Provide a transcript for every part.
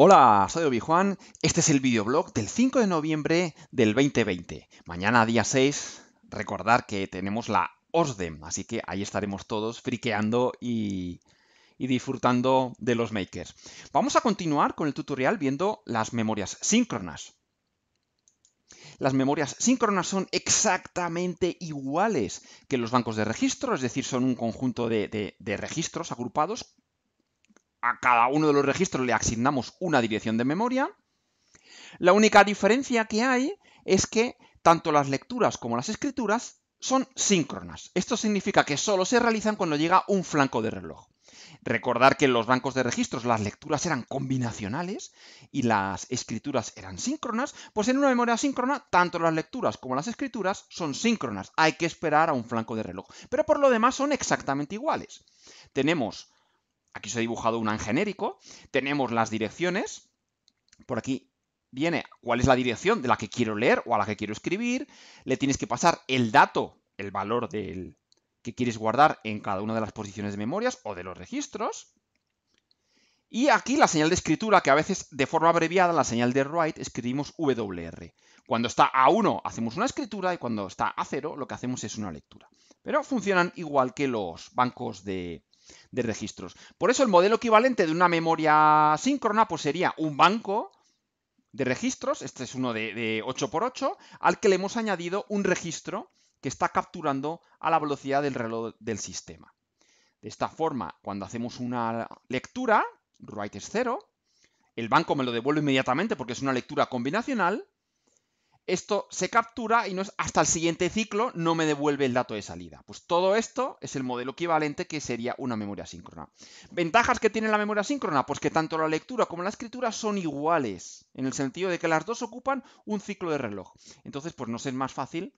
Hola, soy Obi Juan. Este es el videoblog del 5 de noviembre del 2020. Mañana, día 6, recordar que tenemos la OSDEM, así que ahí estaremos todos friqueando y, disfrutando de los makers. Vamos a continuar con el tutorial viendo las memorias síncronas. Las memorias síncronas son exactamente iguales que los bancos de registro, es decir, son un conjunto de registros agrupados a cada uno de los registros le asignamos una dirección de memoria. La única diferencia que hay es que tanto las lecturas como las escrituras son síncronas. Esto significa que solo se realizan cuando llega un flanco de reloj. Recordar que en los bancos de registros las lecturas eran combinacionales y las escrituras eran síncronas, pues en una memoria síncrona tanto las lecturas como las escrituras son síncronas. Hay que esperar a un flanco de reloj. Pero por lo demás son exactamente iguales. Tenemos Aquí os he dibujado un en genérico. Tenemos las direcciones. Por aquí viene cuál es la dirección de la que quiero leer o a la que quiero escribir. Le tienes que pasar el dato, el valor del que quieres guardar en cada una de las posiciones de memorias o de los registros. Y aquí la señal de escritura, que a veces de forma abreviada, la señal de write, escribimos WR. Cuando está a 1 hacemos una escritura y cuando está a 0 lo que hacemos es una lectura. Pero funcionan igual que los bancos de, de registros. Por eso el modelo equivalente de una memoria síncrona pues sería un banco de registros, este es uno de, de 8x8, al que le hemos añadido un registro que está capturando a la velocidad del reloj del sistema. De esta forma, cuando hacemos una lectura, write es 0, el banco me lo devuelve inmediatamente porque es una lectura combinacional, esto se captura y no es hasta el siguiente ciclo no me devuelve el dato de salida. Pues todo esto es el modelo equivalente que sería una memoria síncrona. ¿Ventajas que tiene la memoria síncrona? Pues que tanto la lectura como la escritura son iguales, en el sentido de que las dos ocupan un ciclo de reloj. Entonces, pues no es más fácil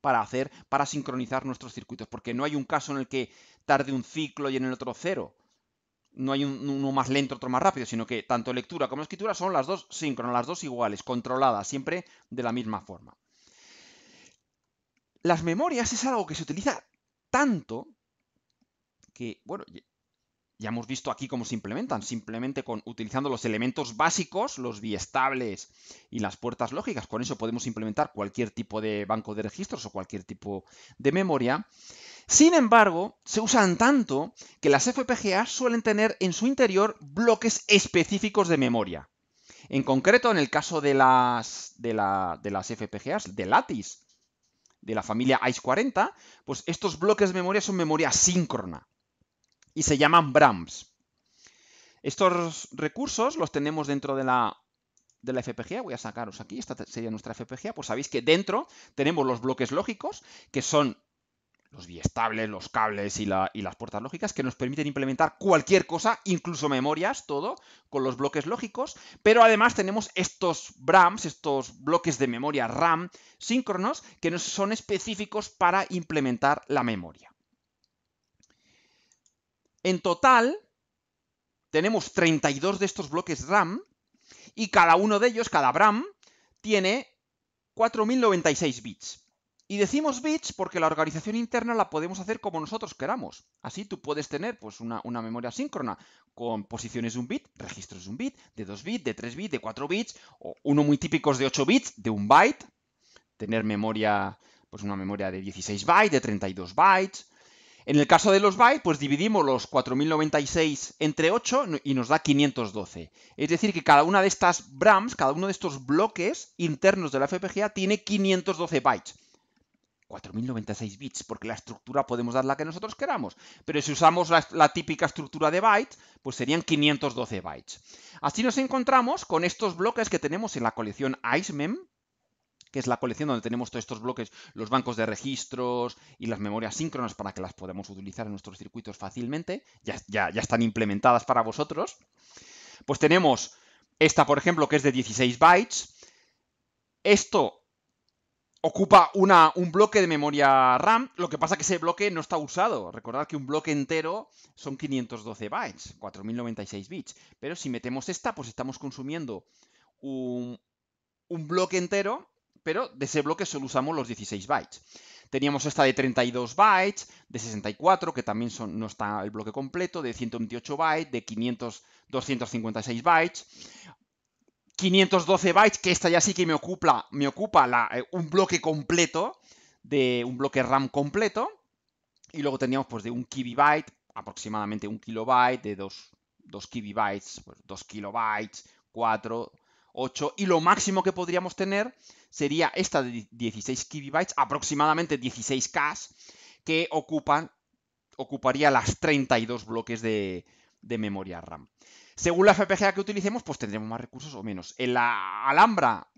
para hacer, para sincronizar nuestros circuitos, porque no hay un caso en el que tarde un ciclo y en el otro cero no hay uno más lento, otro más rápido, sino que tanto lectura como escritura son las dos síncronas, las dos iguales, controladas, siempre de la misma forma. Las memorias es algo que se utiliza tanto que, bueno, ya hemos visto aquí cómo se implementan, simplemente con, utilizando los elementos básicos, los biestables y las puertas lógicas. Con eso podemos implementar cualquier tipo de banco de registros o cualquier tipo de memoria. Sin embargo, se usan tanto que las FPGA suelen tener en su interior bloques específicos de memoria. En concreto, en el caso de las, de, de las FPGAs, de Lattice, de la familia ICE 40, pues estos bloques de memoria son memoria síncrona y se llaman BRAMS. Estos recursos los tenemos dentro de la, de la FPGA, voy a sacaros aquí, esta sería nuestra FPGA, pues sabéis que dentro tenemos los bloques lógicos, que son los biestables, los cables y, las puertas lógicas que nos permiten implementar cualquier cosa, incluso memorias, todo, con los bloques lógicos. Pero además tenemos estos BRAMs, estos bloques de memoria RAM síncronos, que nos son específicos para implementar la memoria. En total, tenemos 32 de estos bloques RAM y cada uno de ellos, cada BRAM, tiene 4096 bits. Y decimos bits porque la organización interna la podemos hacer como nosotros queramos. Así tú puedes tener pues, una, memoria síncrona con posiciones de un bit, registros de un bit, de 2 bits, de 3 bits, de 4 bits, o uno muy típico de 8 bits, de un byte, tener memoria, pues una memoria de 16 bytes, de 32 bytes. En el caso de los bytes, pues dividimos los 4096 entre 8 y nos da 512. Es decir, que cada una de estas brams, cada uno de estos bloques internos de la FPGA tiene 512 bytes 4096 bits, porque la estructura podemos dar la que nosotros queramos, pero si usamos la, típica estructura de bytes, pues serían 512 bytes. Así nos encontramos con estos bloques que tenemos en la colección IceMem, que es la colección donde tenemos todos estos bloques, los bancos de registros y las memorias síncronas para que las podamos utilizar en nuestros circuitos fácilmente, ya, ya están implementadas para vosotros. Pues tenemos esta, por ejemplo, que es de 16 bytes, esto ocupa un bloque de memoria RAM, lo que pasa que ese bloque no está usado. Recordad que un bloque entero son 512 bytes, 4096 bits. Pero si metemos esta, pues estamos consumiendo un, bloque entero, pero de ese bloque solo usamos los 16 bytes. Teníamos esta de 32 bytes, de 64, que también no está el bloque completo, de 128 bytes, de 500, 256 bytes. 512 bytes, que esta ya sí que me ocupa, me ocupa la, eh, un bloque completo, de un bloque RAM completo. Y luego teníamos pues de un kibibyte, aproximadamente un kilobyte, de dos kibibytes, pues, 2 kilobytes, 4, 8. Y lo máximo que podríamos tener sería esta de 16 kibibytes, aproximadamente 16 K, que ocupan, ocuparía las 32 bloques de, de memoria RAM. Según la FPGA que utilicemos, pues tendremos más recursos o menos. En la Alhambra,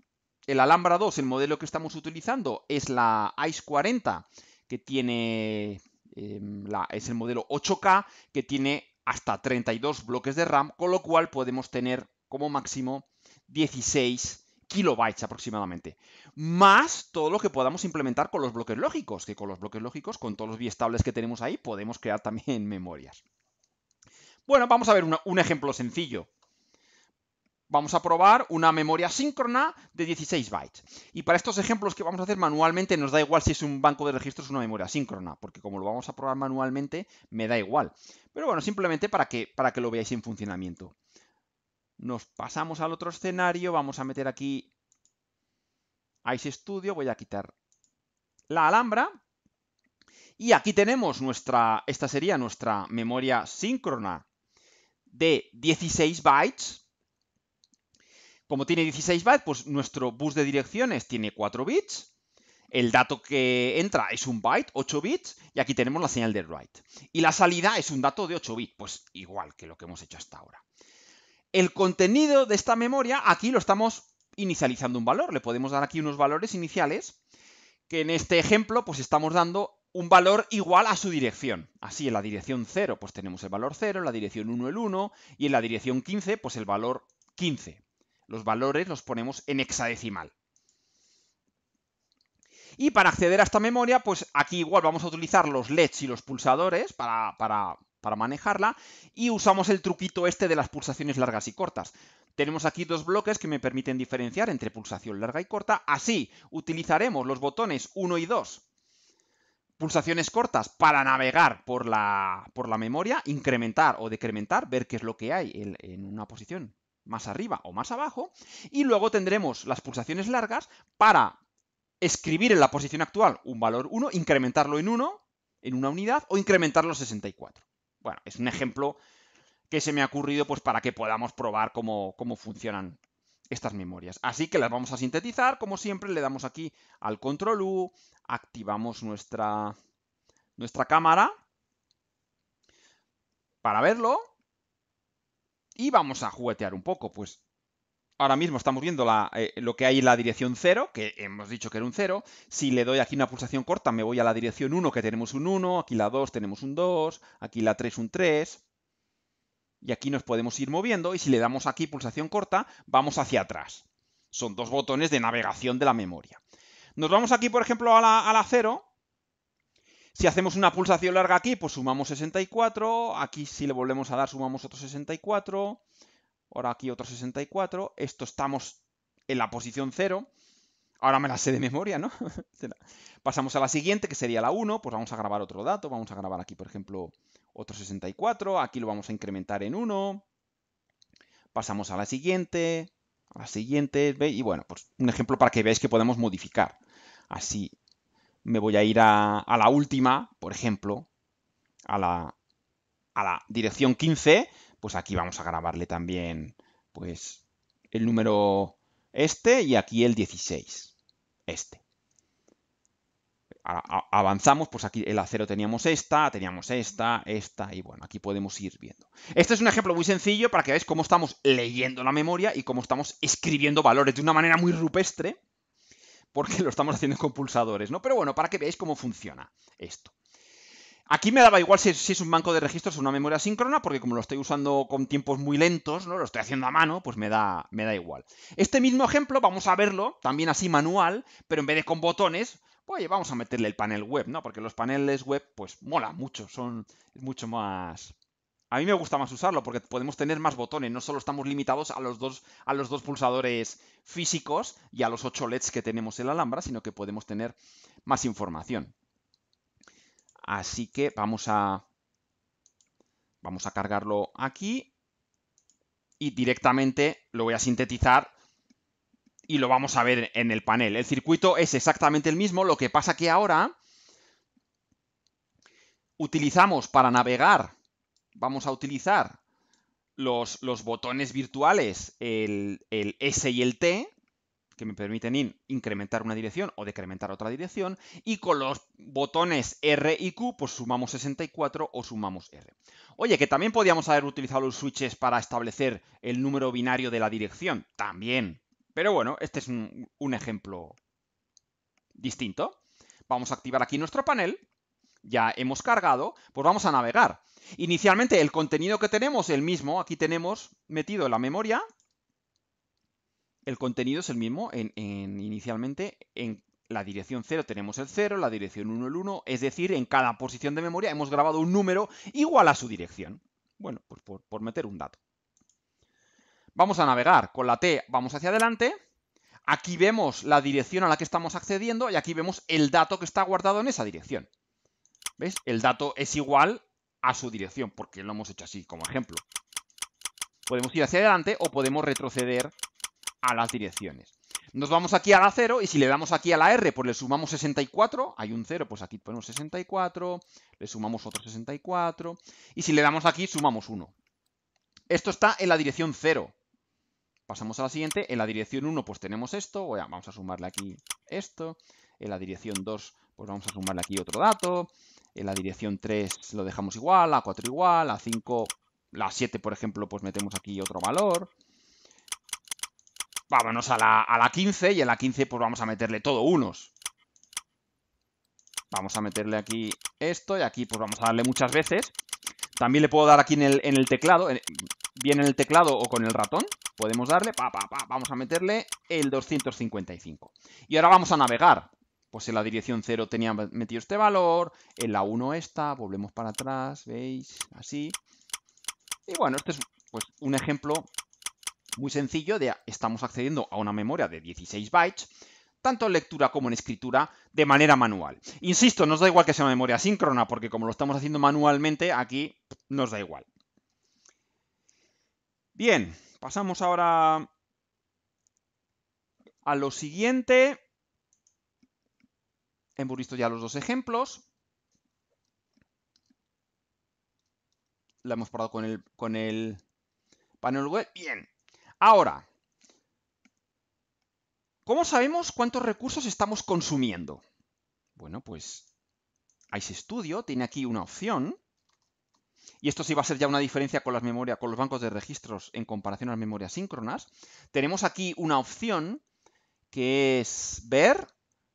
el Alhambra 2, el modelo que estamos utilizando, es la ICE 40, que tiene. Em, es el modelo 8K, que tiene hasta 32 bloques de RAM, con lo cual podemos tener como máximo 16 kilobytes aproximadamente, más todo lo que podamos implementar con los bloques lógicos, que con los bloques lógicos, con todos los biestables que tenemos ahí, podemos crear también memorias. Bueno, vamos a ver un ejemplo sencillo. Vamos a probar una memoria síncrona de 16 bytes. Y para estos ejemplos que vamos a hacer manualmente nos da igual si es un banco de registros o una memoria síncrona, porque como lo vamos a probar manualmente, me da igual. Pero bueno, simplemente para que, para que lo veáis en funcionamiento. Nos pasamos al otro escenario, vamos a meter aquí Ice Studio, voy a quitar la alhambra. Y aquí tenemos nuestra, esta sería nuestra memoria síncrona de 16 bytes. Como tiene 16 bytes, pues nuestro bus de direcciones tiene 4 bits. El dato que entra es un byte, 8 bits, y aquí tenemos la señal de write. Y la salida es un dato de 8 bits, pues igual que lo que hemos hecho hasta ahora. El contenido de esta memoria, aquí lo estamos inicializando un valor. Le podemos dar aquí unos valores iniciales, que en este ejemplo, pues estamos dando un valor igual a su dirección. Así, en la dirección 0, pues tenemos el valor 0, en la dirección 1 el 1, y en la dirección 15, pues el valor 15. Los valores los ponemos en hexadecimal. Y para acceder a esta memoria, pues aquí igual vamos a utilizar los LEDs y los pulsadores para, para, para manejarla, y usamos el truquito este de las pulsaciones largas y cortas. Tenemos aquí dos bloques que me permiten diferenciar entre pulsación larga y corta, así utilizaremos los botones 1 y 2 pulsaciones cortas para navegar por la, por la memoria, incrementar o decrementar, ver qué es lo que hay en, una posición más arriba o más abajo, y luego tendremos las pulsaciones largas para escribir en la posición actual un valor 1, incrementarlo en 1, en una unidad, o incrementarlo a 64. Bueno, es un ejemplo que se me ha ocurrido pues para que podamos probar cómo, cómo funcionan estas memorias. Así que las vamos a sintetizar, como siempre, le damos aquí al control U, activamos nuestra, nuestra cámara para verlo y vamos a juguetear un poco, pues ahora mismo estamos viendo eh, lo que hay en la dirección 0, que hemos dicho que era un 0. Si le doy aquí una pulsación corta, me voy a la dirección 1, que tenemos un 1, aquí la 2 tenemos un 2, aquí la 3 un 3 y aquí nos podemos ir moviendo y si le damos aquí pulsación corta, vamos hacia atrás. Son dos botones de navegación de la memoria. Nos vamos aquí, por ejemplo, a la, 0. Si hacemos una pulsación larga aquí, pues sumamos 64. Aquí si le volvemos a dar, sumamos otro 64. Ahora aquí otro 64. Esto estamos en la posición 0. Ahora me la sé de memoria, ¿no? Pasamos a la siguiente, que sería la 1. Pues vamos a grabar otro dato. Vamos a grabar aquí, por ejemplo, otro 64, aquí lo vamos a incrementar en 1, pasamos a la siguiente, a la siguiente, y bueno, pues un ejemplo para que veáis que podemos modificar. Así me voy a ir a, la última, por ejemplo, a la, a la dirección 15, pues aquí vamos a grabarle también pues el número este y aquí el 16, este avanzamos, pues aquí el acero teníamos esta, teníamos esta, esta, y bueno, aquí podemos ir viendo. Este es un ejemplo muy sencillo para que veáis cómo estamos leyendo la memoria y cómo estamos escribiendo valores de una manera muy rupestre, porque lo estamos haciendo con pulsadores, ¿no? Pero bueno, para que veáis cómo funciona esto. Aquí me daba igual si, es un banco de registros o una memoria síncrona, porque como lo estoy usando con tiempos muy lentos, ¿no? Lo estoy haciendo a mano, pues me da, me da igual. Este mismo ejemplo vamos a verlo, también así manual, pero en vez de con botones, oye, vamos a meterle el panel web, ¿no? Porque los paneles web, pues mola mucho, son mucho más... A mí me gusta más usarlo porque podemos tener más botones, no solo estamos limitados a los dos, a los dos pulsadores físicos y a los ocho LEDs que tenemos en la Alhambra, sino que podemos tener más información. Así que vamos a, vamos a cargarlo aquí y directamente lo voy a sintetizar y lo vamos a ver en el panel. El circuito es exactamente el mismo, lo que pasa que ahora utilizamos para navegar, vamos a utilizar los, botones virtuales, el, S y el T, que me permiten incrementar una dirección o decrementar otra dirección, y con los botones R y Q, pues sumamos 64 o sumamos R. Oye, que también podíamos haber utilizado los switches para establecer el número binario de la dirección, también. Pero bueno, este es un, ejemplo distinto. Vamos a activar aquí nuestro panel. Ya hemos cargado, pues vamos a navegar. Inicialmente el contenido que tenemos, es el mismo, aquí tenemos metido en la memoria, el contenido es el mismo en, inicialmente en la dirección 0 tenemos el 0, la dirección 1 el 1, es decir, en cada posición de memoria hemos grabado un número igual a su dirección. Bueno, pues por meter un dato. Vamos a navegar con la T, vamos hacia adelante. Aquí vemos la dirección a la que estamos accediendo y aquí vemos el dato que está guardado en esa dirección. ¿Ves? El dato es igual a su dirección, porque lo hemos hecho así, como ejemplo. Podemos ir hacia adelante o podemos retroceder a las direcciones. Nos vamos aquí a la 0 y si le damos aquí a la R, pues le sumamos 64. Hay un 0, pues aquí ponemos 64. Le sumamos otro 64. Y si le damos aquí, sumamos 1. Esto está en la dirección 0. Pasamos a la siguiente. En la dirección 1 pues tenemos esto. vamos a sumarle aquí esto. En la dirección 2 pues vamos a sumarle aquí otro dato. En la dirección 3 lo dejamos igual. A 4 igual. A 5, la 7 por ejemplo pues metemos aquí otro valor. Vámonos a la, 15 y en la 15 pues vamos a meterle todo unos. Vamos a meterle aquí esto y aquí pues vamos a darle muchas veces. También le puedo dar aquí en el, en el teclado, bien en el teclado o con el ratón, podemos darle, pa, vamos a meterle el 255. Y ahora vamos a navegar. Pues en la dirección 0 tenía metido este valor, en la 1 esta, volvemos para atrás, ¿veis? Así. Y bueno, este es pues, un ejemplo muy sencillo de estamos accediendo a una memoria de 16 bytes, tanto en lectura como en escritura, de manera manual. Insisto, nos da igual que sea una memoria síncrona, porque como lo estamos haciendo manualmente, aquí nos da igual. Bien, Pasamos ahora a lo siguiente. Hemos visto ya los dos ejemplos. La hemos parado con el, panel web. Bien. Ahora, ¿cómo sabemos cuántos recursos estamos consumiendo? Bueno, pues Studio tiene aquí una opción y esto sí va a ser ya una diferencia con las memorias, con los bancos de registros en comparación a las memorias síncronas, tenemos aquí una opción que es ver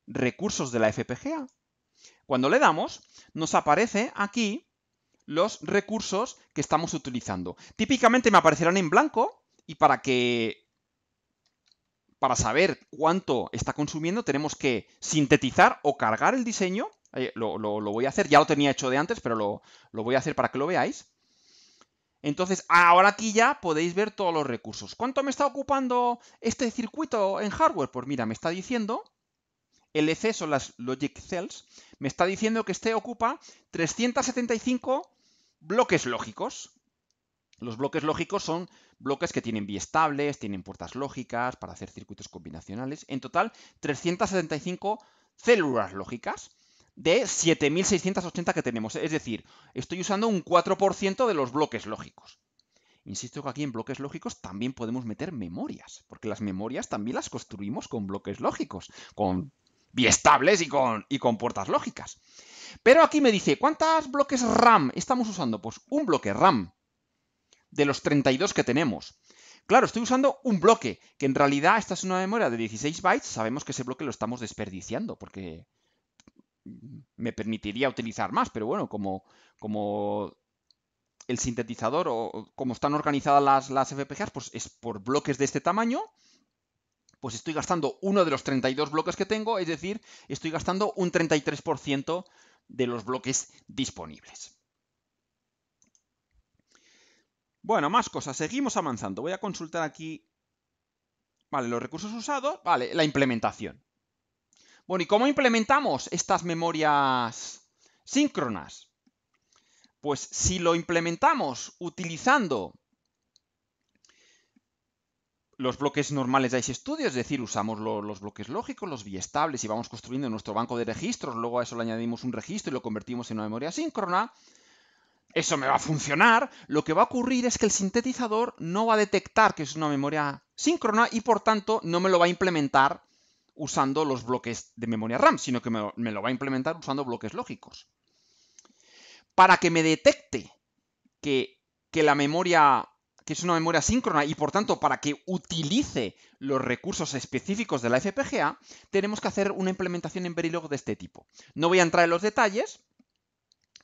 recursos de la FPGA. Cuando le damos, nos aparece aquí los recursos que estamos utilizando. Típicamente me aparecerán en blanco y para que para saber cuánto está consumiendo tenemos que sintetizar o cargar el diseño eh, lo, voy a hacer, ya lo tenía hecho de antes, pero lo, voy a hacer para que lo veáis. Entonces, ahora aquí ya podéis ver todos los recursos. ¿Cuánto me está ocupando este circuito en hardware? Pues mira, me está diciendo, LC e son las Logic Cells, me está diciendo que este ocupa 375 bloques lógicos. Los bloques lógicos son bloques que tienen biestables, tienen puertas lógicas para hacer circuitos combinacionales. En total, 375 células lógicas de 7.680 que tenemos. Es decir, estoy usando un 4% de los bloques lógicos. Insisto que aquí en bloques lógicos también podemos meter memorias, porque las memorias también las construimos con bloques lógicos, con biestables y con, y con puertas lógicas. Pero aquí me dice, ¿cuántos bloques RAM estamos usando? Pues un bloque RAM de los 32 que tenemos. Claro, estoy usando un bloque, que en realidad esta es una memoria de 16 bytes, sabemos que ese bloque lo estamos desperdiciando, porque me permitiría utilizar más, pero bueno, como, el sintetizador o como están organizadas las, las FPGAs, pues es por bloques de este tamaño, pues estoy gastando uno de los 32 bloques que tengo, es decir, estoy gastando un 33% de los bloques disponibles. Bueno, más cosas, seguimos avanzando. Voy a consultar aquí Vale, los recursos usados, vale, la implementación. Bueno, ¿y cómo implementamos estas memorias síncronas? Pues si lo implementamos utilizando los bloques normales de Studio, es decir, usamos los bloques lógicos, los biestables y vamos construyendo nuestro banco de registros, luego a eso le añadimos un registro y lo convertimos en una memoria síncrona, eso me va a funcionar, lo que va a ocurrir es que el sintetizador no va a detectar que es una memoria síncrona y por tanto no me lo va a implementar usando los bloques de memoria RAM, sino que me, lo va a implementar usando bloques lógicos. Para que me detecte que, la memoria que es una memoria síncrona y por tanto para que utilice los recursos específicos de la FPGA, tenemos que hacer una implementación en Verilog de este tipo. No voy a entrar en los detalles,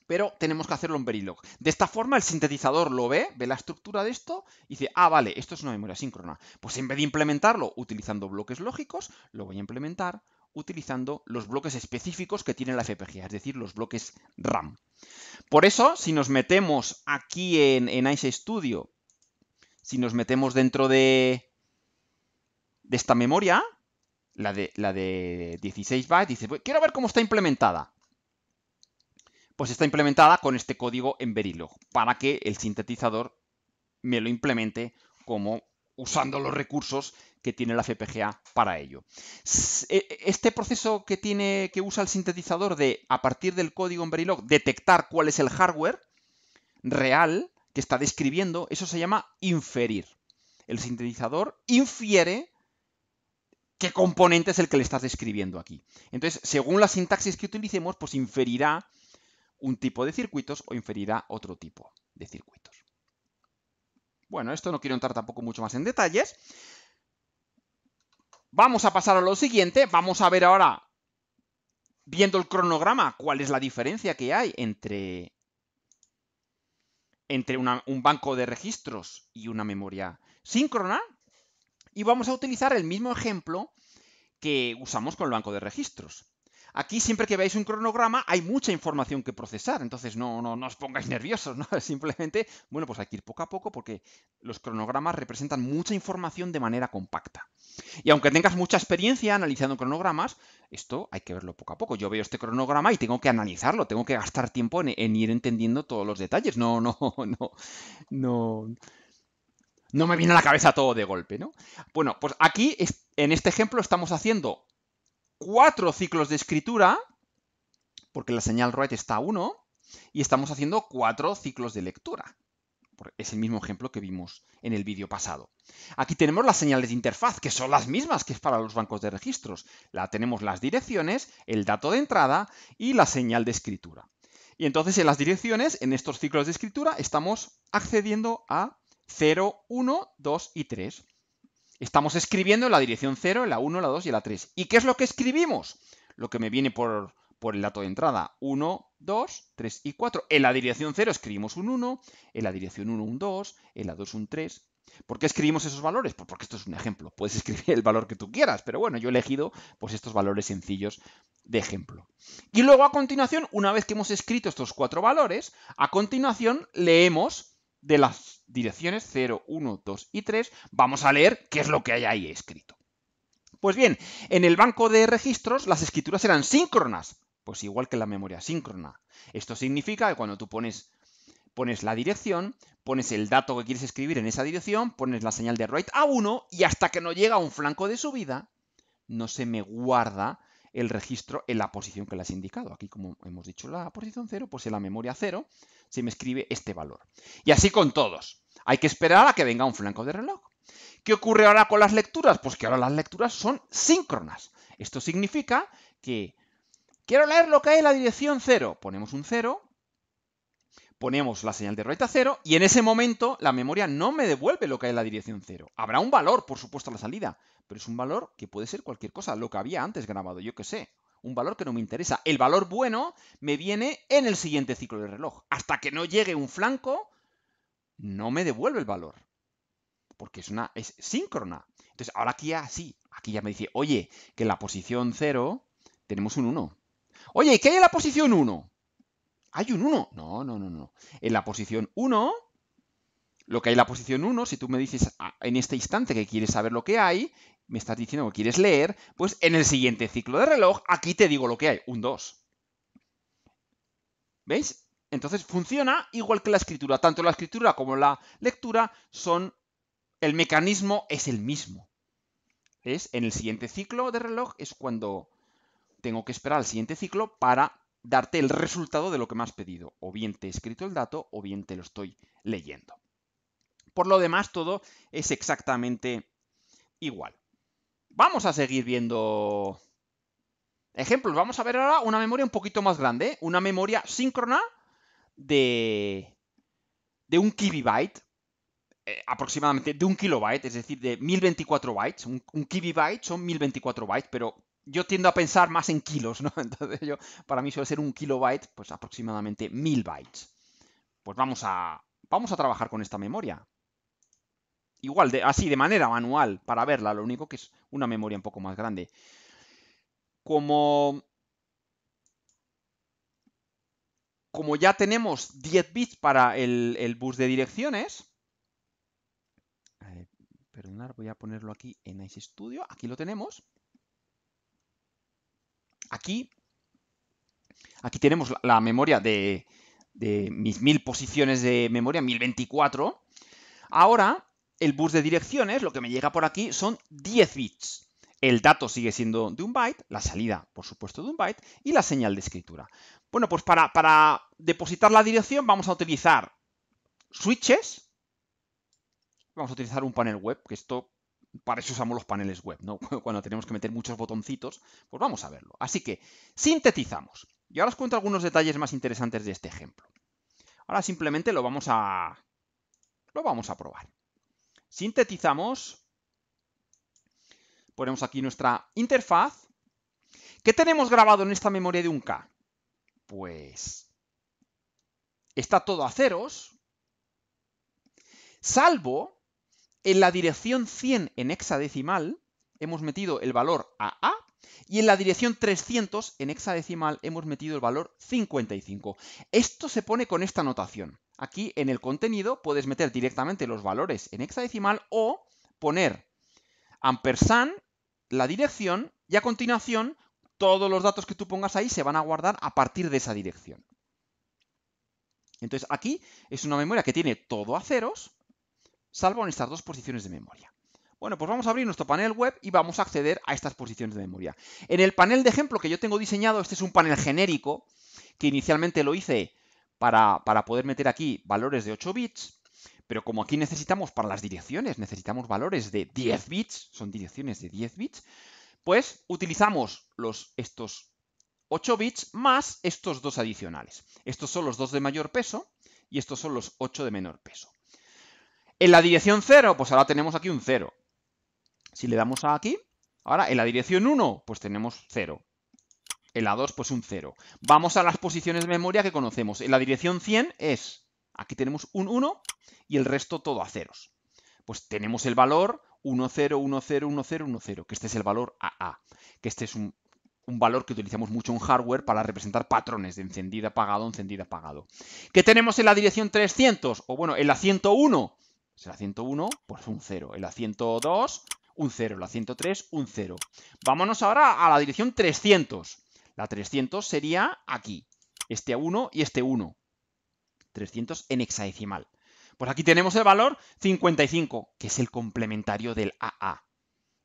pero tenemos que hacerlo en Verilog. De esta forma, el sintetizador lo ve, ve la estructura de esto, y dice, ah, vale, esto es una memoria síncrona. Pues en vez de implementarlo utilizando bloques lógicos, lo voy a implementar utilizando los bloques específicos que tiene la FPGA, es decir, los bloques RAM. Por eso, si nos metemos aquí en, en Ice Studio, si nos metemos dentro de, esta memoria, la de, la de 16 bytes, dice, pues quiero ver cómo está implementada pues está implementada con este código en Verilog para que el sintetizador me lo implemente como usando los recursos que tiene la FPGA para ello. E, este proceso que tiene que usa el sintetizador de a partir del código en Verilog detectar cuál es el hardware real que está describiendo, eso se llama inferir. El sintetizador infiere qué componente es el que le estás describiendo aquí. Entonces, según la sintaxis que utilicemos, pues inferirá un tipo de circuitos o inferirá otro tipo de circuitos. Bueno, esto no quiero entrar tampoco mucho más en detalles. Vamos a pasar a lo siguiente. Vamos a ver ahora, viendo el cronograma, cuál es la diferencia que hay entre, entre un banco de registros y una memoria síncrona. Y vamos a utilizar el mismo ejemplo que usamos con el banco de registros. Aquí siempre que veáis un cronograma hay mucha información que procesar, entonces no, no, os pongáis nerviosos, ¿no? simplemente, bueno, pues hay que ir poco a poco porque los cronogramas representan mucha información de manera compacta. Y aunque tengas mucha experiencia analizando cronogramas, esto hay que verlo poco a poco. Yo veo este cronograma y tengo que analizarlo, tengo que gastar tiempo en, en ir entendiendo todos los detalles. No, no, no, no no me viene a la cabeza todo de golpe, ¿no? Bueno, pues aquí en este ejemplo estamos haciendo cuatro ciclos de escritura, porque la señal write está a 1, y estamos haciendo cuatro ciclos de lectura. Es el mismo ejemplo que vimos en el vídeo pasado. Aquí tenemos las señales de interfaz, que son las mismas que es para los bancos de registros. La tenemos las direcciones, el dato de entrada y la señal de escritura. Y entonces en las direcciones, en estos ciclos de escritura, estamos accediendo a 0, 1, 2 y 3. Estamos escribiendo en la dirección 0, en la 1, la 2 y la 3. ¿Y qué es lo que escribimos? Lo que me viene por, por el dato de entrada. 1, 2, 3 y 4. En la dirección 0 escribimos un 1, en la dirección 1 un 2, en la 2 un 3. ¿Por qué escribimos esos valores? Pues porque esto es un ejemplo. Puedes escribir el valor que tú quieras, pero bueno, yo he elegido pues, estos valores sencillos de ejemplo. Y luego a continuación, una vez que hemos escrito estos cuatro valores, a continuación leemos de las direcciones 0, 1, 2 y 3, vamos a leer qué es lo que hay ahí escrito. Pues bien, en el banco de registros las escrituras eran síncronas, pues igual que la memoria síncrona. Esto significa que cuando tú pones, pones la dirección, pones el dato que quieres escribir en esa dirección, pones la señal de write a 1 y hasta que no llega a un flanco de subida, no se me guarda el registro en la posición que le has indicado. Aquí, como hemos dicho, la posición 0, pues en la memoria 0 se me escribe este valor. Y así con todos. Hay que esperar a que venga un flanco de reloj. ¿Qué ocurre ahora con las lecturas? Pues que ahora las lecturas son síncronas. Esto significa que quiero leer lo que hay en la dirección 0. Ponemos un 0 ponemos la señal de a 0 y en ese momento la memoria no me devuelve lo que hay en la dirección 0. Habrá un valor, por supuesto, a la salida, pero es un valor que puede ser cualquier cosa, lo que había antes grabado, yo qué sé. Un valor que no me interesa. El valor bueno me viene en el siguiente ciclo de reloj. Hasta que no llegue un flanco, no me devuelve el valor. Porque es una. es síncrona. Entonces, ahora aquí ya sí. Aquí ya me dice, oye, que en la posición 0 tenemos un 1. Oye, ¿y qué hay en la posición 1? Hay un 1. No, no, no, no. En la posición 1, lo que hay en la posición 1, si tú me dices ah, en este instante que quieres saber lo que hay, me estás diciendo que quieres leer, pues en el siguiente ciclo de reloj, aquí te digo lo que hay, un 2. ¿Veis? Entonces funciona igual que la escritura. Tanto la escritura como la lectura son... El mecanismo es el mismo. ¿Ves? En el siguiente ciclo de reloj es cuando tengo que esperar al siguiente ciclo para darte el resultado de lo que me has pedido. O bien te he escrito el dato o bien te lo estoy leyendo. Por lo demás, todo es exactamente igual. Vamos a seguir viendo ejemplos. Vamos a ver ahora una memoria un poquito más grande, ¿eh? una memoria síncrona de, de un kibibyte, eh, aproximadamente de un kilobyte, es decir, de 1024 bytes. Un, un kibibyte son 1024 bytes, pero yo tiendo a pensar más en kilos, ¿no? Entonces yo, para mí suele ser un kilobyte, pues aproximadamente mil bytes. Pues vamos a, vamos a trabajar con esta memoria. Igual, de, así, de manera manual, para verla, lo único que es una memoria un poco más grande. Como, como ya tenemos 10 bits para el, bus de direcciones, eh, perdonar, voy a ponerlo aquí en Ice Studio, aquí lo tenemos. Aquí, aquí tenemos la, memoria de, mis mil posiciones de memoria, 1024. Ahora, el bus de direcciones, lo que me llega por aquí, son 10 bits. El dato sigue siendo de un byte, la salida, por supuesto, de un byte, y la señal de escritura. Bueno, pues para depositar la dirección vamos a utilizar switches. Vamos a utilizar un panel web, que esto para eso usamos los paneles web, ¿no? Cuando tenemos que meter muchos botoncitos, pues vamos a verlo. Así que, sintetizamos. Y ahora os cuento algunos detalles más interesantes de este ejemplo. Ahora simplemente lo vamos a... lo vamos a probar. Sintetizamos. Ponemos aquí nuestra interfaz. ¿Qué tenemos grabado en esta memoria de un K? Pues... está todo a ceros, salvo en la dirección 100 en hexadecimal hemos metido el valor AA y en la dirección 300 en hexadecimal hemos metido el valor 55. Esto se pone con esta notación. Aquí en el contenido puedes meter directamente los valores en hexadecimal o poner ampersand, la dirección y a continuación todos los datos que tú pongas ahí se van a guardar a partir de esa dirección. Entonces aquí es una memoria que tiene todo a ceros salvo en estas dos posiciones de memoria. Bueno, pues vamos a abrir nuestro panel web y vamos a acceder a estas posiciones de memoria. En el panel de ejemplo que yo tengo diseñado, este es un panel genérico, que inicialmente lo hice para, para poder meter aquí valores de 8 bits, pero como aquí necesitamos para las direcciones, necesitamos valores de 10 bits, son direcciones de 10 bits, pues utilizamos los, estos 8 bits más estos dos adicionales. Estos son los dos de mayor peso y estos son los 8 de menor peso. En la dirección 0, pues ahora tenemos aquí un 0. Si le damos a aquí, ahora en la dirección 1, pues tenemos 0. En la 2, pues un 0. Vamos a las posiciones de memoria que conocemos. En la dirección 100 es, aquí tenemos un 1 y el resto todo a ceros. Pues tenemos el valor 1, 0, 1, 0, 1, 0, que este es el valor AA, que este es un, valor que utilizamos mucho en hardware para representar patrones de encendida, apagado, encendida, apagado. ¿Qué tenemos en la dirección 300? O bueno, en la 101, es la 101, pues un 0. El a 102, un 0. El la 103, un 0. Vámonos ahora a la dirección 300. La 300 sería aquí. Este a 1 y este 1. 300 en hexadecimal. Pues aquí tenemos el valor 55, que es el complementario del AA.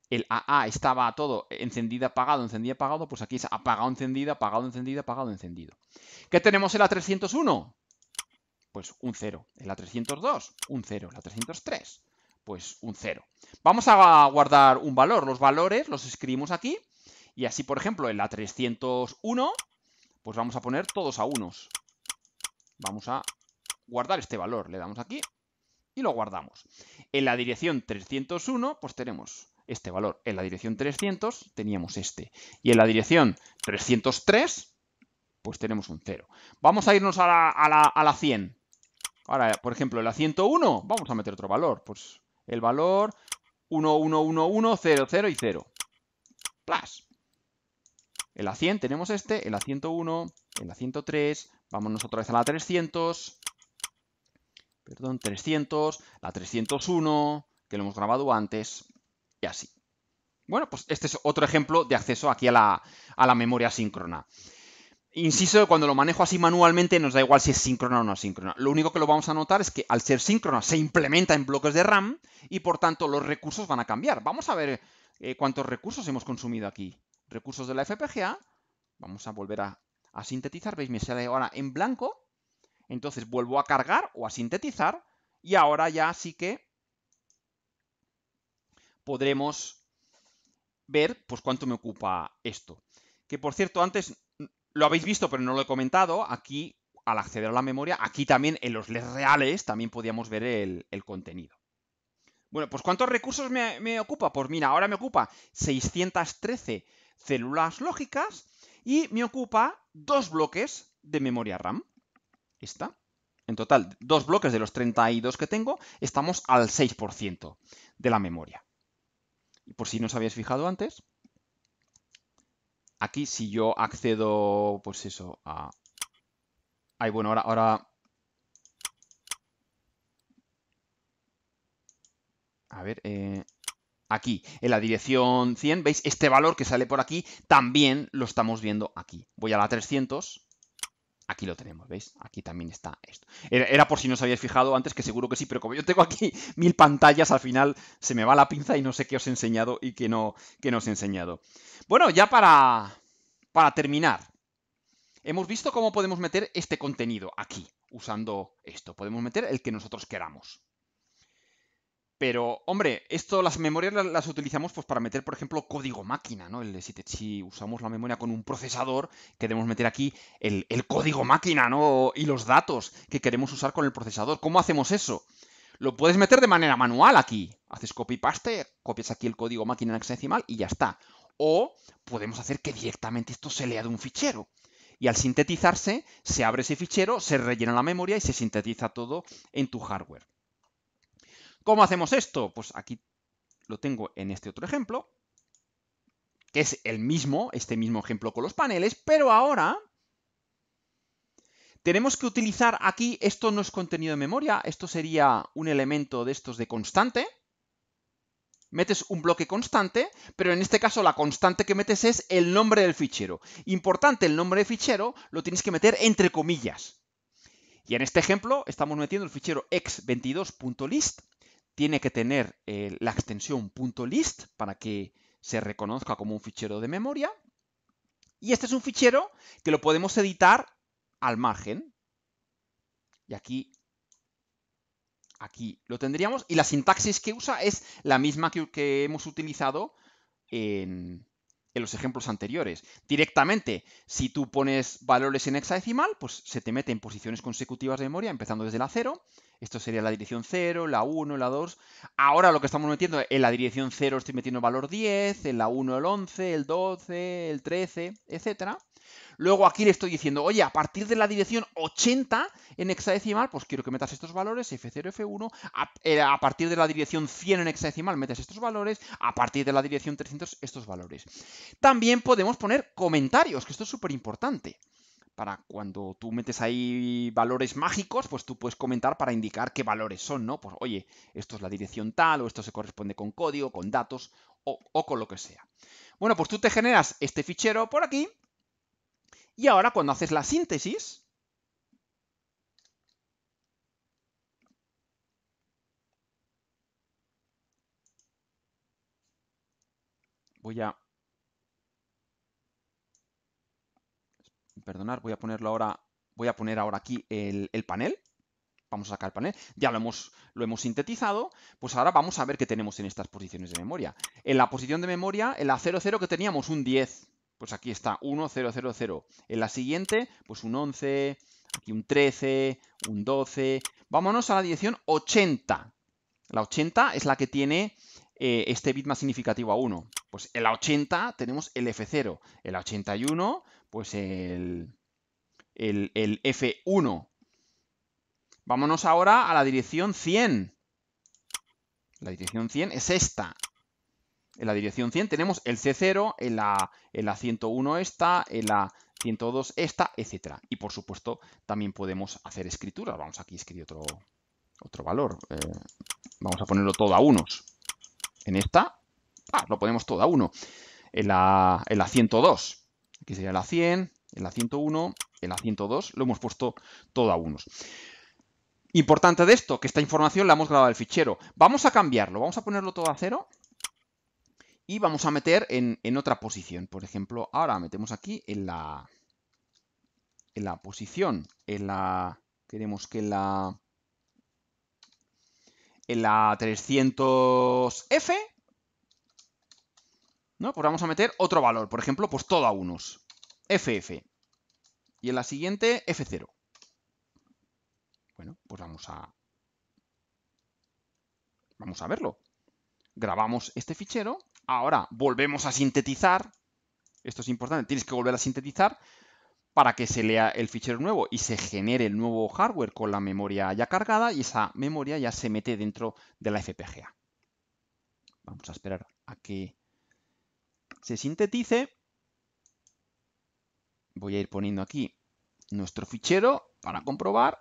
El AA estaba todo encendida, apagado, encendida, apagado, pues aquí es apagado, encendida, apagado, encendido, apagado, encendido. ¿Qué tenemos en la 301? Pues un 0. En la 302, un 0. En la 303, pues un 0. Vamos a guardar un valor. Los valores los escribimos aquí. Y así, por ejemplo, en la 301, pues vamos a poner todos a unos. Vamos a guardar este valor. Le damos aquí y lo guardamos. En la dirección 301, pues tenemos este valor. En la dirección 300 teníamos este. Y en la dirección 303, pues tenemos un 0. Vamos a irnos a la, a la, a la 100. Ahora, por ejemplo, la 101, vamos a meter otro valor. Pues el valor 1, 1, 1, 1, 0, 0 y 0. Plus. En la 100 tenemos este, el la 101, el la 103, vámonos otra vez a la 300, perdón, 300, la 301, que lo hemos grabado antes, y así. Bueno, pues este es otro ejemplo de acceso aquí a la, a la memoria síncrona. Insisto, cuando lo manejo así manualmente nos da igual si es síncrona o no síncrona. Lo único que lo vamos a notar es que al ser síncrona se implementa en bloques de RAM y por tanto los recursos van a cambiar. Vamos a ver eh, cuántos recursos hemos consumido aquí. Recursos de la FPGA. Vamos a volver a, sintetizar. Veis, me sale ahora en blanco. Entonces vuelvo a cargar o a sintetizar y ahora ya sí que podremos ver pues cuánto me ocupa esto. Que por cierto, antes lo habéis visto, pero no lo he comentado, aquí al acceder a la memoria, aquí también en los LEDs reales también podíamos ver el, contenido. Bueno, pues ¿cuántos recursos me, ocupa? Pues mira, ahora me ocupa 613 células lógicas y me ocupa dos bloques de memoria RAM. Esta. En total, dos bloques de los 32 que tengo, estamos al 6% de la memoria. Y por si no os habéis fijado antes, aquí si yo accedo, pues eso, a... Ay, bueno, ahora, ahora... A ver, eh, aquí, en la dirección 100, ¿veis? Este valor que sale por aquí también lo estamos viendo aquí. Voy a la 300, Aquí lo tenemos, ¿veis? Aquí también está esto. Era, por si no os habíais fijado antes, que seguro que sí, pero como yo tengo aquí mil pantallas, al final se me va la pinza y no sé qué os he enseñado y qué no, no os he enseñado. Bueno, ya para, para terminar, hemos visto cómo podemos meter este contenido aquí, usando esto. Podemos meter el que nosotros queramos. Pero, hombre, esto, las memorias las, utilizamos pues, para meter, por ejemplo, código máquina, ¿no? El, si, si, usamos la memoria con un procesador, queremos meter aquí el, código máquina, ¿no? Y los datos que queremos usar con el procesador. ¿Cómo hacemos eso? Lo puedes meter de manera manual aquí. Haces copy-paste, copias aquí el código máquina en hexadecimal y ya está. O podemos hacer que directamente esto se lea de un fichero. Y al sintetizarse, se abre ese fichero, se rellena la memoria y se sintetiza todo en tu hardware. ¿Cómo hacemos esto? Pues aquí lo tengo en este otro ejemplo, que es el mismo, este mismo ejemplo con los paneles, pero ahora tenemos que utilizar aquí, esto no es contenido de memoria, esto sería un elemento de estos de constante, metes un bloque constante, pero en este caso la constante que metes es el nombre del fichero. Importante, el nombre de fichero lo tienes que meter entre comillas. Y en este ejemplo estamos metiendo el fichero x22.list tiene que tener eh, la extensión .list para que se reconozca como un fichero de memoria. Y este es un fichero que lo podemos editar al margen. Y aquí, aquí lo tendríamos. Y la sintaxis que usa es la misma que, hemos utilizado en, en los ejemplos anteriores. Directamente, si tú pones valores en hexadecimal, pues se te mete en posiciones consecutivas de memoria, empezando desde la 0. Esto sería la dirección 0, la 1, la 2. Ahora lo que estamos metiendo, en la dirección 0 estoy metiendo valor 10, en la 1 el 11, el 12, el 13, etc. Luego aquí le estoy diciendo, oye, a partir de la dirección 80 en hexadecimal, pues quiero que metas estos valores, F0, F1. A, eh, a, partir de la dirección 100 en hexadecimal, metes estos valores. A partir de la dirección 300, estos valores. También podemos poner comentarios, que esto es súper importante para cuando tú metes ahí valores mágicos, pues tú puedes comentar para indicar qué valores son, ¿no? Pues oye, esto es la dirección tal, o esto se corresponde con código, con datos, o, con lo que sea. Bueno, pues tú te generas este fichero por aquí, y ahora cuando haces la síntesis, voy a perdonar, voy a ponerlo ahora, voy a poner ahora aquí el, panel, vamos a sacar el panel, ya lo hemos, lo hemos sintetizado, pues ahora vamos a ver qué tenemos en estas posiciones de memoria. En la posición de memoria, en la 00 que teníamos un 10, pues aquí está, 1, 0, 0, 0. En la siguiente, pues un 11, aquí un 13, un 12. Vámonos a la dirección 80. La 80 es la que tiene eh, este bit más significativo a 1. Pues en la 80 tenemos el F0. En la 81, pues el, el, F1. Vámonos ahora a la dirección 100. La dirección 100 es esta. En la dirección 100 tenemos el C0, en la, 101 esta, en la 102 esta, etcétera. Y por supuesto también podemos hacer escritura. Vamos aquí a escribir otro, otro valor. Eh, vamos a ponerlo todo a unos. En esta, ah, lo ponemos todo a uno. en la 102 que sería la 100, en la 101 la 102 lo hemos puesto todo a unos. Importante de esto, que esta información la hemos grabado al fichero. Vamos a cambiarlo, vamos a ponerlo todo a cero y vamos a meter en, otra posición. Por ejemplo, ahora metemos aquí en la, en la posición, en la... Queremos que la... En la 300F ¿no? Pues vamos a meter otro valor, por ejemplo, pues todo a unos, ff. Y en la siguiente, f0. Bueno, pues vamos a... Vamos a verlo. Grabamos este fichero, ahora volvemos a sintetizar, esto es importante, tienes que volver a sintetizar para que se lea el fichero nuevo y se genere el nuevo hardware con la memoria ya cargada y esa memoria ya se mete dentro de la FPGA. Vamos a esperar a que se sintetice, voy a ir poniendo aquí nuestro fichero para comprobar.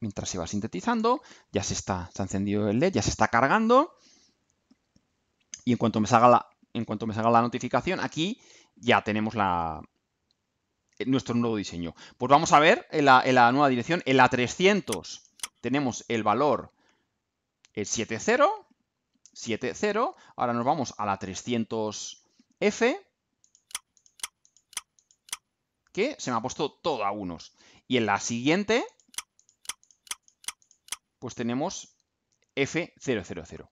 Mientras se va sintetizando, ya se está, ha encendido el LED, ya se está cargando. Y en cuanto me salga la, en cuanto me la notificación, aquí ya tenemos nuestro nuevo diseño. Pues vamos a ver en la, en la nueva dirección, en la 300 tenemos el valor el 70, 70. Ahora nos vamos a la 300F, que se me ha puesto todo a unos. Y en la siguiente, pues tenemos F000.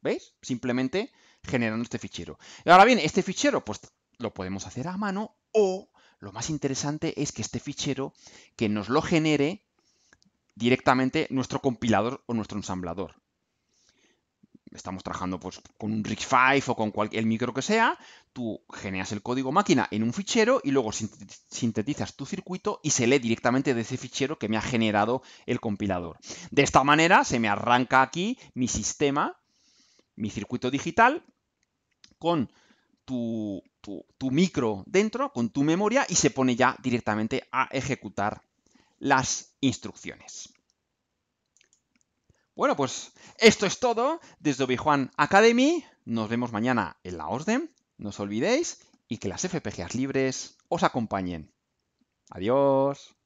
¿Veis? Simplemente generando este fichero. ahora bien, este fichero, pues lo podemos hacer a mano o lo más interesante es que este fichero que nos lo genere directamente nuestro compilador o nuestro ensamblador estamos trabajando pues, con un risc 5 o con cualquier micro que sea, tú generas el código máquina en un fichero y luego sintetizas tu circuito y se lee directamente de ese fichero que me ha generado el compilador. De esta manera se me arranca aquí mi sistema, mi circuito digital, con tu micro dentro, con tu memoria y se pone ya directamente a ejecutar las instrucciones. Bueno, pues esto es todo desde Obi-Juan Academy. Nos vemos mañana en la OSDEM. No os olvidéis y que las FPGAs libres os acompañen. Adiós.